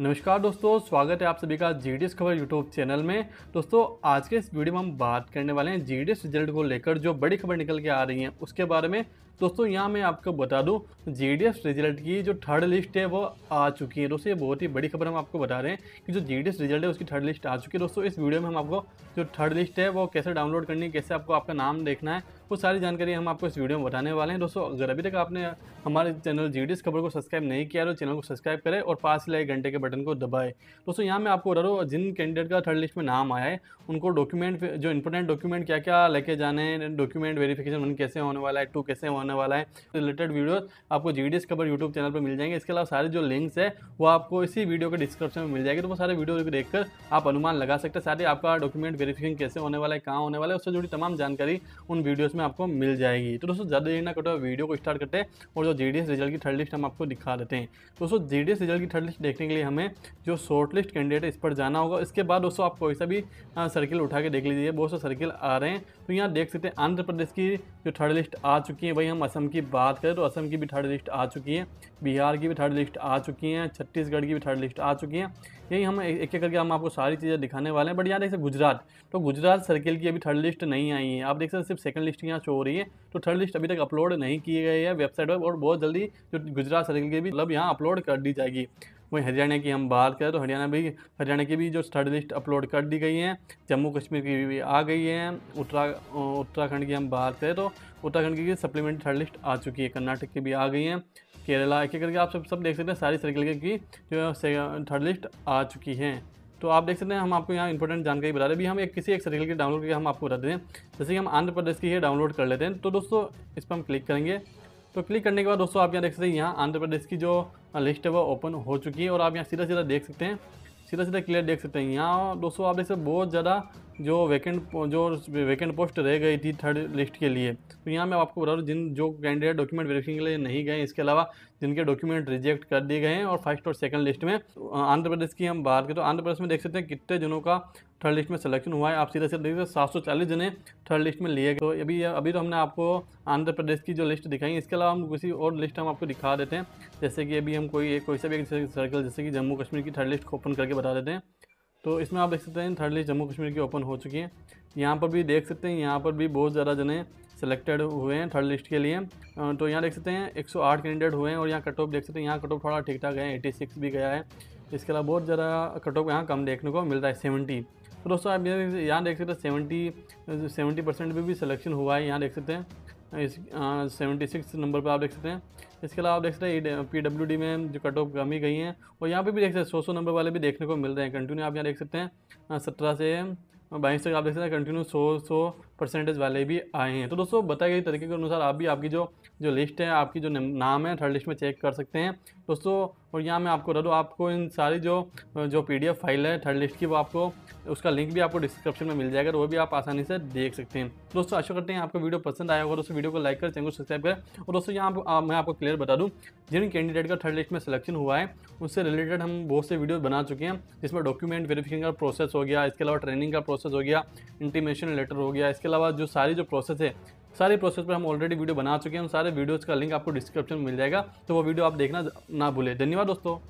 नमस्कार दोस्तों स्वागत है आप सभी का जी खबर यूट्यूब चैनल में दोस्तों आज के इस वीडियो में हम बात करने वाले हैं जी रिजल्ट को लेकर जो बड़ी खबर निकल के आ रही है उसके बारे में दोस्तों यहाँ मैं आपको बता दूँ जी रिजल्ट की जो थर्ड लिस्ट है वो आ चुकी है दोस्तों ये बहुत ही बड़ी खबर हम आपको बता रहे हैं कि जो जी रिजल्ट है उसकी थर्ड लिस्ट आ चुकी है दोस्तों इस वीडियो में हम आपको जो थर्ड लिस्ट है वो कैसे डाउनलोड करनी है कैसे आपको आपका नाम देखना है वो सारी जानकारी हम आपको इस वीडियो में बताने वाले हैं दोस्तों अगर अभी तक आपने हमारे चैनल जी डी खबर को सब्सक्राइब नहीं किया तो चैनल को सब्सक्राइब करें और पास लाए घंटे के बटन को दबाए दोस्तों यहाँ मैं आपको बता रहा हूँ जिन कैंडिडेट का थर्ड लिस्ट में नाम आया है उनको डॉक्यूमेंट जो इंपॉर्टेंट डॉक्यूमेंट क्या क्या लेके जाने हैं डॉक्यूमेंट वेरीफिकेशन वन कैसे होने वाला है टू कैसे होने वाला है रिलेटेड वीडियो आपको जी डी खबर यूट्यूब चैनल पर मिल जाएंगे इसके अलावा सारे जो लिंक्स है वो आपको इसी वीडियो के डिस्क्रिप्शन में मिल जाएगी तो वो सारे वीडियो को देखकर आप अनुमान लगा सकते हैं साथ ही आपका डॉक्यूमेंट वेरिफिकेशन कैसे होने वाला है कहाँ होने वाला है उससे जुड़ी तमाम जानकारी उन वीडियोज़ में आपको मिल जाएगी तो दोस्तों ज़्यादा देर ना करते हुए वीडियो को स्टार्ट करते हैं और जो जी रिजल्ट की थर्ड लिस्ट हम आपको दिखा देते हैं दोस्तों जी रिजल्ट की थर्ड लिस्ट देखने के लिए हमें जो शॉर्ट लिस्ट कैंडिडेट है इस पर जाना होगा इसके बाद दोस्तों आप कोई सा भी सर्किल उठा के देख लीजिए बहुत से सर्किल आ रहे हैं तो यहाँ देख सकते हैं आंध्र प्रदेश की जो थर्ड लिस्ट आ चुकी है वही हम असम की बात करें तो असम की भी थर्ड लिस्ट आ चुकी है बिहार की भी थर्ड लिस्ट आ चुकी हैं छत्तीसगढ़ की भी थर्ड लिस्ट आ चुकी हैं यही हम एक एक करके हम आपको सारी चीज़ें दिखाने वाले हैं बट यहाँ देख सकते गुजरात तो गुजरात सर्किल की अभी थर्ड लिस्ट नहीं आई है आप देख सकते सिर्फ सेकंड लिस्ट यहाँ शो हो रही हैं तो थर्ड लिस्ट अभी तक अपलोड नहीं किए गए हैं वेबसाइट पर और बहुत जल्दी जो गुजरात सर्किल के भी मतलब यहाँ अपलोड कर दी जाएगी वहीं हरियाणा की हम बात करें तो हरियाणा भी हरियाणा की भी जो थर्ड लिस्ट अपलोड कर दी गई हैं जम्मू कश्मीर की भी आ गई हैं उत्तरा उत्तराखंड की हम बात करें तो उत्तराखंड की सप्लीमेंट थर्ड लिस्ट आ चुकी है कर्नाटक की भी आ गई हैं केरला एक एक करके आप सब सब देख सकते हैं सारी सर्किल की जो थर्ड लिस्ट आ चुकी हैं तो आप देख सकते हैं हम आपको यहाँ इंपॉर्टेंट जानकारी बता रहे भी हम एक किसी एक की डाउनलोड करके हम आपको बता देते हैं जैसे कि हम आंध्र प्रदेश की ये डाउनलोड कर लेते हैं तो दोस्तों इस पर हम क्लिक करेंगे तो क्लिक करने के बाद दोस्तों आप यहाँ देख सकते हैं यहाँ आंध्र प्रदेश की जो लिस्ट है वो ओपन हो चुकी है और आप यहाँ सीधा सीधा देख सकते हैं सीधा सीधा क्लियर देख सकते हैं यहाँ दोस्तों आप देख सकते बहुत ज़्यादा जो वैकेंट जो वैकेंट पोस्ट रह गई थी थर्ड लिस्ट के लिए तो यहाँ मैं आपको बता रहा हूँ जिन जो कैंडिडेट डॉक्यूमेंट वेरिफिकेशन के लिए नहीं गए इसके अलावा जिनके डॉक्यूमेंट रिजेक्ट कर दिए गए हैं और फर्स्ट और सेकंड लिस्ट में तो, आंध्र प्रदेश की हम बात करें तो आंध्र प्रदेश में देख सकते हैं कितने जनों का थर्ड लिस्ट में सिलेक्शन हुआ है आप सीधे सीधे देखिए सात सौ चालीस जने थर्ड लिस्ट में लिए गए तो अभी अभी तो हमने आपको आंध्र प्रदेश की जो लिस्ट दिखाई है इसके अलावा हम किसी और लिस्ट हम आपको दिखा देते हैं जैसे कि अभी हम कोई एक कोई सा भी सर्कल जैसे कि जम्मू कश्मीर की थर्ड लिस्ट ओपन करके बता देते हैं तो इसमें आप देख सकते हैं थर्डली जम्मू कश्मीर की ओपन हो चुकी है यहाँ पर भी देख सकते हैं यहाँ पर भी बहुत ज़्यादा जने सेलेक्टेड हुए हैं थर्ड लिस्ट के लिए तो यहाँ देख सकते हैं 108 कैंडिडेट हुए हैं और यहाँ कट ऑफ देख सकते हैं यहाँ कट ऑफ थोड़ा ठीक ठाक है सिक्स भी गया है इसके अलावा बहुत ज़्यादा कट ऑफ यहाँ कम देखने को मिल रहा है सेवेंटी तो दोस्तों आप यहाँ देख सकते हैं सेवेंटी सेवेंटी परसेंट भी सिलेक्शन हुआ है यहाँ देख सकते हैं इस सेवेंटी सिक्स नंबर पर आप देख सकते हैं इसके अलावा आप देख सकते हैं पी डब्ल्यू डी में जो कट ऑफ कमी गई हैं और यहाँ पे भी देख सकते हैं सौ सौ नंबर वाले भी देखने को मिल रहे हैं कंटिन्यू आप यहाँ देख सकते हैं सत्रह से बाईस तक आप देख सकते हैं कंटिन्यू सौ सौ परसेंटेज वाले भी आए हैं तो दोस्तों बताए गए तरीके के अनुसार आप भी आपकी जो जो लिस्ट है आपकी जो नाम है थर्ड लिस्ट में चेक कर सकते हैं दोस्तों और यहाँ मैं आपको बता दूँ आपको इन सारी जो जो पी फाइल है थर्ड लिस्ट की वो आपको उसका लिंक भी आपको डिस्क्रिप्शन में मिल जाएगा वो भी आप आसानी से देख सकते हैं दोस्तों आशा करते हैं आपको वीडियो पसंद आया होगा दोस्तों वीडियो को लाइक कर चैनल को सब्सक्राइब करें और दोस्तों यहाँ आप, मैं आपको क्लियर बता दूँ जिन कैंडिडेट का थर्ड लिस्ट में सिलेक्शन हुआ है उससे रिलेटेड हम बहुत से वीडियो बना चुके हैं जिसमें डॉक्यूमेंट वेरीफिकेशन का प्रोसेस हो गया इसके अलावा ट्रेनिंग का प्रोसेस हो गया इंटीमेशन लेटर हो गया इसके इसके अलावा जो सारी जो प्रोसेस है सारे प्रोसेस पर हम ऑलरेडी वीडियो बना चुके हैं उन सारे वीडियोज़ का लिंक आपको डिस्क्रिप्शन में मिल जाएगा तो वो वीडियो आप देखना ना भूलें धन्यवाद दोस्तों